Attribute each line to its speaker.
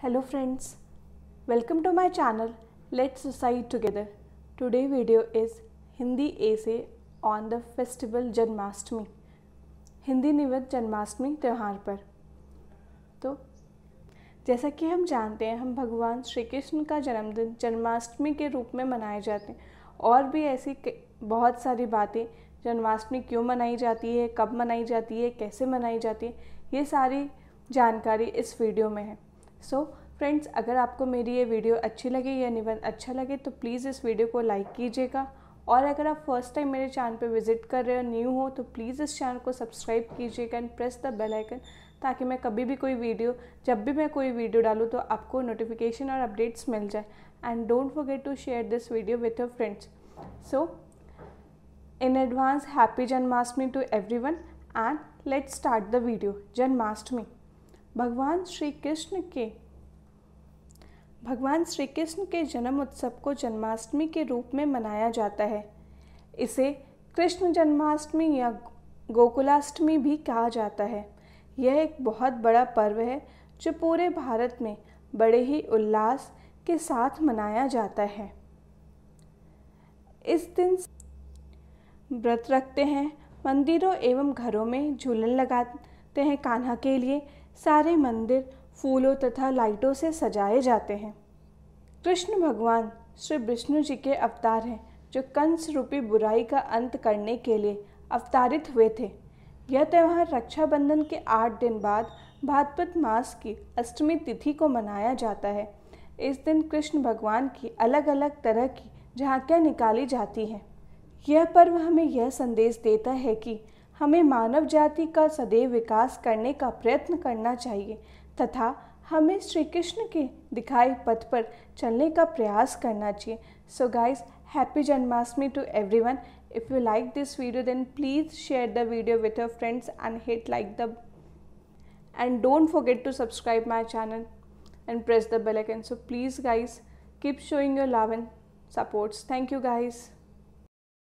Speaker 1: Hello friends, welcome to my channel Let's Recite Together. Today video is Hindi essay on the festival Janmashtami. Hindi निवत Janmashtami त्यौहार पर तो जैसा कि हम जानते हैं हम भगवान श्री कृष्ण का जन्मदिन जन्माष्टमी के रूप में मनाए जाते हैं और भी ऐसी बहुत सारी बातें जन्माष्टमी क्यों मनाई जाती है कब मनाई जाती है कैसे मनाई जाती है ये सारी जानकारी इस वीडियो में है सो फ्रेंड्स अगर आपको मेरी ये वीडियो अच्छी लगे या निबंध अच्छा लगे तो प्लीज़ इस वीडियो को लाइक कीजिएगा और अगर आप फर्स्ट टाइम मेरे चैनल पर विजिट कर रहे हो न्यू हो तो प्लीज़ इस चैनल को सब्सक्राइब कीजिएगा and press the bell icon ताकि मैं कभी भी कोई वीडियो जब भी मैं कोई वीडियो डालूँ तो आपको नोटिफिकेशन और अपडेट्स मिल जाए and don't forget to share this video with your friends so in advance happy Janmashtami to everyone and let's start the video Janmashtami भगवान श्री कृष्ण के भगवान श्री कृष्ण के जन्म उत्सव को जन्माष्टमी के रूप में मनाया जाता है इसे कृष्ण जन्माष्टमी या गोकुलाष्टमी भी कहा जाता है यह एक बहुत बड़ा पर्व है जो पूरे भारत में बड़े ही उल्लास के साथ मनाया जाता है इस दिन व्रत रखते हैं मंदिरों एवं घरों में झूलन लगाते हैं कान्हा के लिए सारे मंदिर फूलों तथा लाइटों से सजाए जाते हैं कृष्ण भगवान श्री विष्णु जी के अवतार हैं जो कंस रूपी बुराई का अंत करने के लिए अवतारित हुए थे यह त्यौहार रक्षाबंधन के आठ दिन बाद भादपत मास की अष्टमी तिथि को मनाया जाता है इस दिन कृष्ण भगवान की अलग अलग तरह की झांकियाँ निकाली जाती हैं यह पर्व हमें यह संदेश देता है कि हमें मानव जाति का सदैव विकास करने का प्रयत्न करना चाहिए तथा हमें श्री कृष्ण के दिखाए पथ पर चलने का प्रयास करना चाहिए so guys happy Janmashtami to everyone if you like this video then please share the video with your friends and hit like the and don't forget to subscribe my channel and press the bell icon so please guys keep showing your love and supports thank you guys